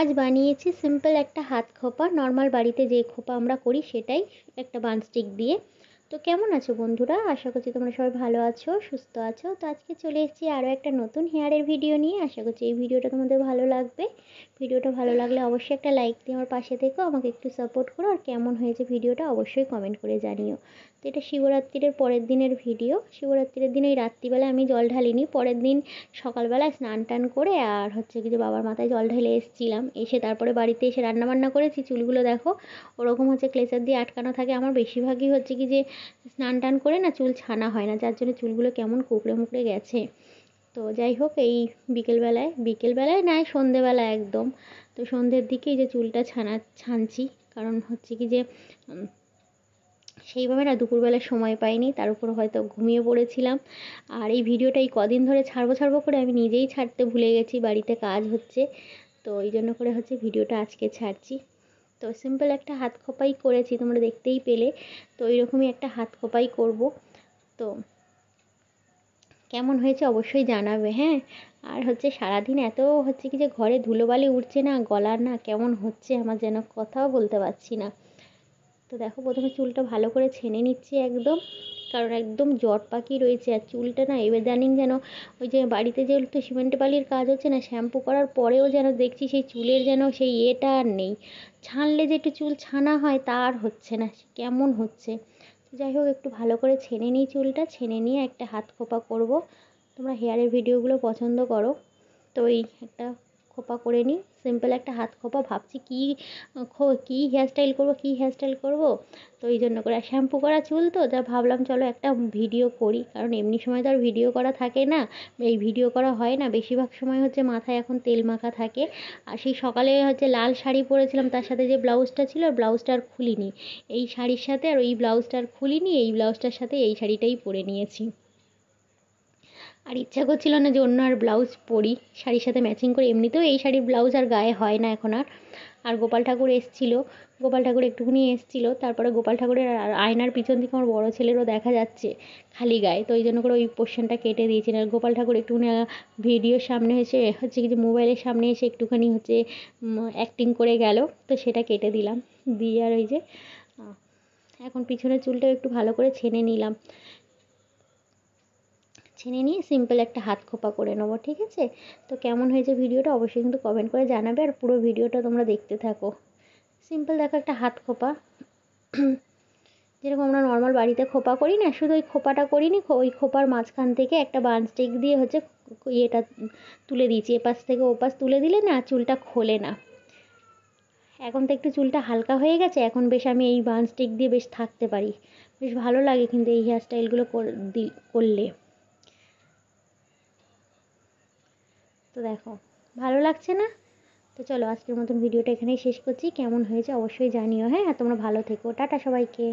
আজ বানিয়েছি সিম্পল একটা হাত খোপা নর্মাল বাড়িতে যে খোপা আমরা করি সেটাই একটা বানস্টিক দিয়ে তো কেমন আছো বন্ধুরা আশা করছি তোমরা সবাই ভালো আছো সুস্থ আছো তো আজকে চলে এসেছি আরও একটা নতুন হেয়ারের ভিডিও নিয়ে আশা করছি এই ভিডিওটা তোমাদের ভালো লাগবে ভিডিওটা ভালো লাগলে অবশ্যই একটা লাইক দিয়ে আমার পাশে থেকো আমাকে একটু সাপোর্ট করো আর কেমন হয়েছে ভিডিওটা অবশ্যই কমেন্ট করে জানিও তো এটা শিবরাত্রির পরের দিনের ভিডিও শিবরাত্রির দিন এই রাত্রিবেলায় আমি জল ঢালিনি পরের দিন সকালবেলা স্নান টান করে আর হচ্ছে কি যে বাবার মাথায় জল ঢেলে এসেছিলাম এসে তারপরে বাড়িতে এসে রান্নাবান্না করেছি চুলগুলো দেখো ওরকম হচ্ছে ক্লেচার দিয়ে আটকানো থাকে আমার বেশিরভাগই হচ্ছে কি যে স্নান টান করে না চুল ছানা হয় না যার জন্য চুলগুলো কেমন কুকড়ে মুকড়ে গেছে তো যাই হোক এই বিকেলবেলায় বিকেলবেলায় নয় সন্ধেবেলায় একদম তো সন্ধ্যের দিকে যে চুলটা ছানা ছানছি কারণ হচ্ছে কি যে সেইভাবে না দুপুরবেলা সময় পাইনি তার উপর হয়তো ঘুমিয়ে পড়েছিলাম আর এই ভিডিওটা এই কদিন ধরে ছাড়বো ছাড়বো করে আমি নিজেই ছাড়তে ভুলে গেছি বাড়িতে কাজ হচ্ছে তো এই জন্য করে হচ্ছে ভিডিওটা আজকে ছাড়ছি তো সিম্পল একটা হাত খোপাই করেছি তোমরা দেখতেই পেলে তো এইরকমই একটা হাত খোপাই করব তো কেমন হয়েছে অবশ্যই জানাবে হ্যাঁ আর হচ্ছে সারাদিন এত হচ্ছে কি যে ঘরে ধুলোবালি উঠছে না গলার না কেমন হচ্ছে আমার যেন কথাও বলতে পারছি না তো দেখো প্রথমে চুলটা ভালো করে ছেনে নিচ্ছি একদম কারণ একদম জট পাকিয়ে রয়েছে আর চুলটা না এবার জানিন যেন ওই যে বাড়িতে যে তো সিমেন্ট বালির কাজ হচ্ছে না শ্যাম্পু করার পরেও যেন দেখছি সেই চুলের যেন সেই ইয়েটা আর নেই ছানলে যে একটু চুল ছানা হয় তা আর হচ্ছে না কেমন হচ্ছে যাই হোক একটু ভালো করে ছেনে নিই চুলটা ছেনে নিয়ে একটা হাত খোপা করব তোমরা হেয়ারের ভিডিওগুলো পছন্দ করো তো এই একটা খোপা করে নিই সিম্পল একটা হাত খোপা ভাবছি কী কী হেয়ারস্টাইল করব কী হেয়ারস্টাইল করবো তো এই জন্য করে শ্যাম্পু করা চুল তো যা ভাবলাম চলো একটা ভিডিও করি কারণ এমনি সময় তো আর ভিডিও করা থাকে না এই ভিডিও করা হয় না বেশিরভাগ সময় হচ্ছে মাথায় এখন তেল মাখা থাকে আর সেই সকালে হচ্ছে লাল শাড়ি পরেছিলাম তার সাথে যে ব্লাউজটা ছিল ব্লাউজটা আর খুলিনি এই শাড়ির সাথে আর ওই ব্লাউজটা আর খুলিনি এই ব্লাউজটার সাথে এই শাড়িটাই পরে নিয়েছি আর ইচ্ছা করছিল না যে অন্য আর ব্লাউজ পরি শাড়ির সাথে ম্যাচিং করে এমনিতেও এই শাড়ির ব্লাউজ আর গায়ে হয় না এখন আর আর গোপাল ঠাকুর এসছিল গোপাল ঠাকুর একটুখানি এসছিল তারপরে গোপাল ঠাকুরের আর আয়নার পিছন থেকে আমার বড়ো ছেলেরও দেখা যাচ্ছে খালি গায়ে তো ওই জন্য করে ওই পোর্শনটা কেটে দিয়েছেন আর গোপাল ঠাকুর একটুখানি ভিডিওর সামনে এসে হচ্ছে কিছু মোবাইলের সামনে এসে একটুখানি হচ্ছে অ্যাক্টিং করে গেল তো সেটা কেটে দিলাম দিয়ে আর ওই যে এখন পিছনের চুলটা একটু ভালো করে ছেনে নিলাম ছেনে নিয়ে সিম্পল একটা হাত খোপা করে নেবো ঠিক আছে তো কেমন হয়েছে ভিডিওটা অবশ্যই কিন্তু কমেন্ট করে জানাবে আর পুরো ভিডিওটা তোমরা দেখতে থাকো সিম্পল দেখো একটা হাত খোপা যেরকম আমরা নর্মাল বাড়িতে খোপা করি না শুধু ওই খোপাটা করিনি ওই খোপার মাঝখান থেকে একটা বান স্টিক দিয়ে হচ্ছে ইয়েটা তুলে দিয়েছি এপাশ থেকে ওপাশ তুলে দিলে না চুলটা খোলে না এখন তো একটু চুলটা হালকা হয়ে গেছে এখন বেশ আমি এই বান স্টিক দিয়ে বেশ থাকতে পারি বেশ ভালো লাগে কিন্তু এই হেয়ারস্টাইলগুলো করলে তো দেখো ভালো লাগছে না তো চলো আজকের মতন ভিডিওটা এখানেই শেষ করছি কেমন হয়েছে অবশ্যই জানিও হ্যাঁ আর তোমরা ভালো থেকো টাটা সবাইকে